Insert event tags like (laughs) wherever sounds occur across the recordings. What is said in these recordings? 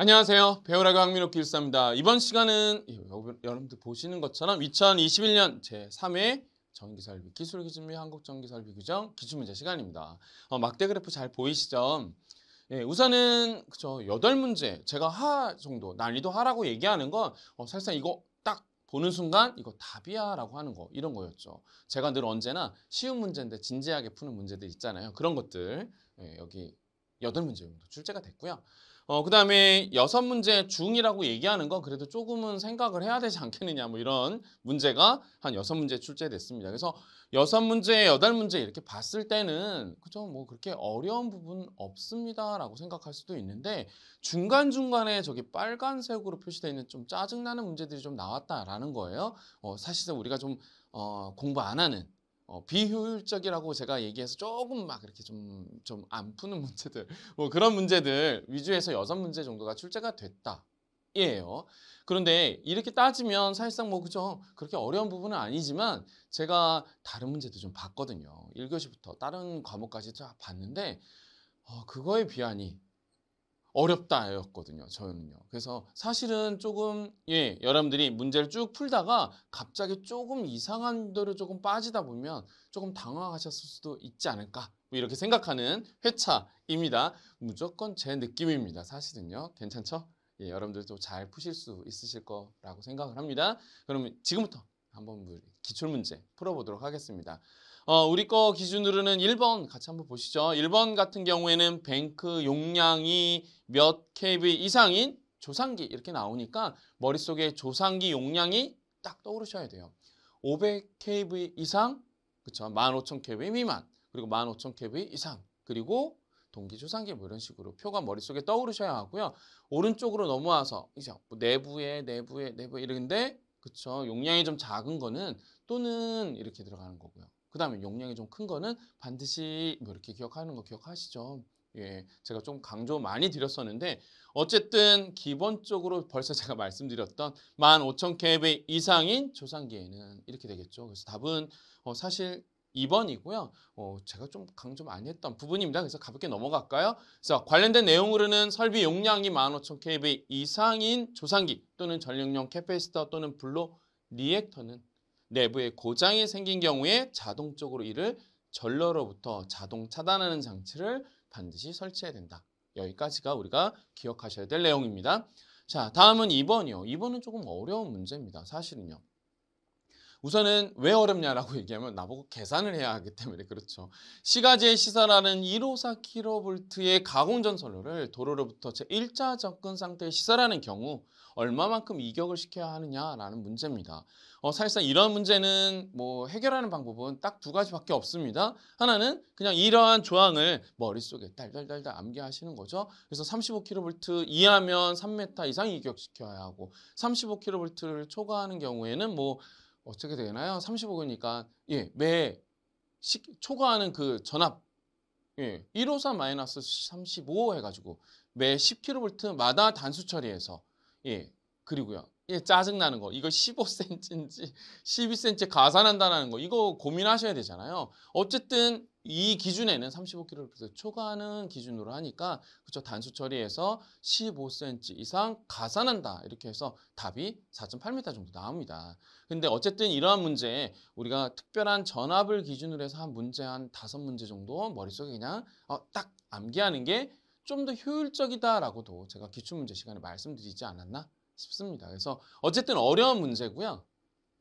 안녕하세요. 배우라고 강민호 기술사입니다. 이번 시간은 예, 여러분들 보시는 것처럼 2021년 제3회 전기설비 기술 기준비 한국 전기설비 규정 기출 문제 시간입니다. 어, 막대 그래프 잘 보이시죠? 예, 우선은 그쵸 여덟 문제 제가 하 정도 난이도 하라고 얘기하는 건 어, 사실상 이거 딱 보는 순간 이거 답이야라고 하는 거 이런 거였죠. 제가 늘 언제나 쉬운 문제인데 진지하게 푸는 문제들 있잖아요. 그런 것들 예, 여기 여덟 문제 정도 출제가 됐고요. 어, 그 다음에 여섯 문제 중이라고 얘기하는 건 그래도 조금은 생각을 해야 되지 않겠느냐 뭐 이런 문제가 한 여섯 문제 출제됐습니다. 그래서 여섯 문제, 여덟 문제 이렇게 봤을 때는 그죠? 뭐 그렇게 어려운 부분 없습니다라고 생각할 수도 있는데 중간중간에 저기 빨간색으로 표시되어 있는 좀 짜증나는 문제들이 좀 나왔다라는 거예요. 어, 사실상 우리가 좀 어, 공부 안 하는 어, 비효율적이라고 제가 얘기해서 조금 막 이렇게 좀 좀 안 푸는 (laughs) 문제들 뭐 그런 문제들 위주에서 여섯 문제 정도가 출제가 됐다. 이에요. 그런데 이렇게 따지면 사실상 뭐 그죠 그렇게 어려운 부분은 아니지만 제가 다른 문제도 좀 봤거든요. 1교시부터 다른 과목까지 다 봤는데 어, 그거에 비하니 어렵다였거든요. 저는요. 그래서 사실은 조금 예 여러분들이 문제를 쭉 풀다가 갑자기 조금 이상한 데로 조금 빠지다 보면 조금 당황하셨을 수도 있지 않을까 뭐 이렇게 생각하는 회차입니다. 무조건 제 느낌입니다. 사실은요. 괜찮죠? 예, 여러분들도 잘 푸실 수 있으실 거라고 생각을 합니다. 그러면 지금부터 한번 기출문제 풀어보도록 하겠습니다. 어, 우리 거 기준으로는 1번 같이 한번 보시죠. 1번 같은 경우에는 뱅크 용량이 몇 KB 이상인 조상기 이렇게 나오니까 머릿속에 조상기 용량이 딱 떠오르셔야 돼요. 5 0 0 k b 이상, 그렇죠1 5 0 0 0 k b 미만, 그리고 1 5 0 0 0 k b 이상, 그리고 동기, 조상기 뭐 이런 식으로 표가 머릿속에 떠오르셔야 하고요. 오른쪽으로 넘어와서 이제 뭐 내부에, 내부에, 내부에 이런데 그쵸. 용량이 좀 작은 거는 또는 이렇게 들어가는 거고요. 그 다음에 용량이 좀 큰 거는 반드시 뭐 이렇게 기억하는 거 기억하시죠? 예, 제가 좀 강조 많이 드렸었는데 어쨌든 기본적으로 벌써 (laughs) 제가 말씀드렸던 15,000 k 이상인 조산기에는 이렇게 되겠죠. 그래서 답은 어, 사실 2번이고요. 어, 제가 좀 강조 많이 했던 부분입니다. 그래서 가볍게 넘어갈까요? 그래서 관련된 내용으로는 설비 용량이 1 5 0 0 0 k b 이상인 조상기 또는 전력용 캐페스터 또는 블로 리액터는 내부에 고장이 생긴 경우에 자동적으로 이를 전러로부터 자동 차단하는 장치를 반드시 설치해야 된다. 여기까지가 우리가 기억하셔야 될 내용입니다. 자, 다음은 2번이요. 2번은 조금 어려운 문제입니다. 사실은요. 우선은 왜 어렵냐라고 (laughs) 얘기하면 나보고 계산을 해야 하기 때문에 그렇죠. 시가지의 시설하는1 5 4킬로볼트의 가공전선로를 도로로부터 제1자 접근 상태의 시설하는 경우 얼마만큼 이격을 시켜야 하느냐라는 문제입니다. 어, 사실상 이런 문제는 뭐 해결하는 방법은 딱 두 가지밖에 없습니다. 하나는 그냥 이러한 조항을 머릿속에 달달달달 암기하시는 거죠. 그래서 3 5 킬로볼트 이하면 3m 이상 이격시켜야 하고 3 5킬로볼트를 초과하는 경우에는 뭐 어떻게 되나요? 35이니까 예, 매 시, 초과하는 그 전압 예, 154 35 해가지고 매 10kV마다 단수 처리해서 예, 그리고요. 예, 짜증나는 거. 이거 15cm인지 12cm 가산한다는 거. 이거 고민하셔야 되잖아요. 어쨌든 이 기준에는 35kg 초과하는 기준으로 하니까 그쵸 단수 처리해서 15cm 이상 가산한다 이렇게 해서 답이 4.8m 정도 나옵니다. 근데 어쨌든 이러한 문제 우리가 특별한 전압을 기준으로 해서 한 문제 한5 문제 정도 머릿속에 그냥 어, 딱 암기하는 게 좀 더 효율적이다라고도 제가 기출문제 시간에 말씀드리지 않았나 싶습니다. 그래서 어쨌든 어려운 문제고요.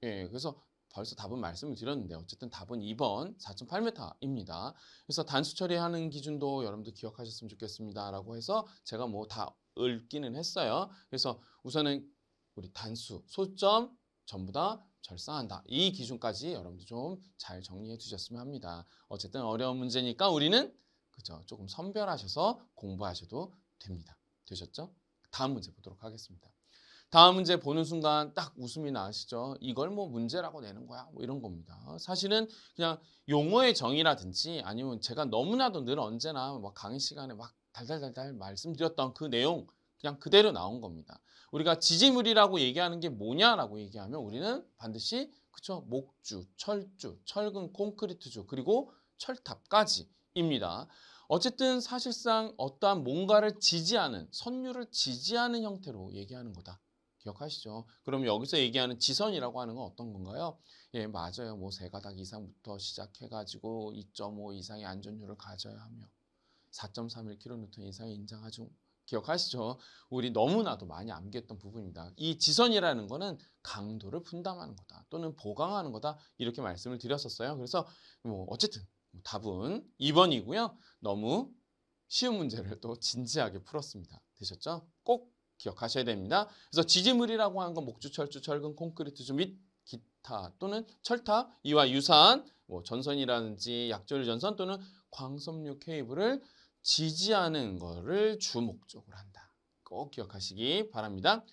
예, 그래서 벌써 답은 말씀을 드렸는데 어쨌든 답은 2번 4.8m입니다. 그래서 단수 처리하는 기준도 여러분들 기억하셨으면 좋겠습니다. 라고 해서 제가 뭐 다 읽기는 했어요. 그래서 우선은 우리 단수, 소점 전부 다절상한다이 기준까지 여러분들 좀 잘 정리해 두셨으면 합니다. 어쨌든 어려운 문제니까 우리는 그죠 조금 선별하셔서 공부하셔도 됩니다. 되셨죠? 다음 문제 보도록 하겠습니다. 다음 문제 보는 순간 딱 웃음이 나시죠. 이걸 뭐 문제라고 내는 거야. 뭐 이런 겁니다. 사실은 그냥 용어의 정의라든지 아니면 제가 너무나도 늘 언제나 막 강의 시간에 막 달달달달 말씀드렸던 그 내용 그냥 그대로 나온 겁니다. 우리가 지지물이라고 얘기하는 게 뭐냐라고 얘기하면 우리는 반드시 그쵸 목주, 철주, 철근, 콘크리트주 그리고 철탑까지입니다. 어쨌든 사실상 어떠한 뭔가를 지지하는 선율을 지지하는 형태로 얘기하는 거다. 기억하시죠? 그럼 여기서 얘기하는 지선이라고 하는 건 어떤 건가요? 예, 맞아요. 뭐 세 가닥 이상부터 시작해가지고 2.5 이상의 안전율을 가져야 하며 4.31kN 이상의 인장하중 기억하시죠? 우리 너무나도 많이 암기했던 부분입니다. 이 지선이라는 거는 강도를 분담하는 거다 또는 보강하는 거다 이렇게 말씀을 드렸었어요. 그래서 뭐 어쨌든 뭐 답은 2번이고요. 너무 쉬운 문제를 또 진지하게 풀었습니다. 되셨죠? 꼭 기억하셔야 됩니다. 그래서 지지물이라고 하는 건 목주, 철주, 철근, 콘크리트 및 기타 또는 철타 이와 유사한 뭐 전선이라든지 약조류 전선 또는 광섬유 케이블을 지지하는 거를 주목적으로 한다. 꼭 기억하시기 바랍니다.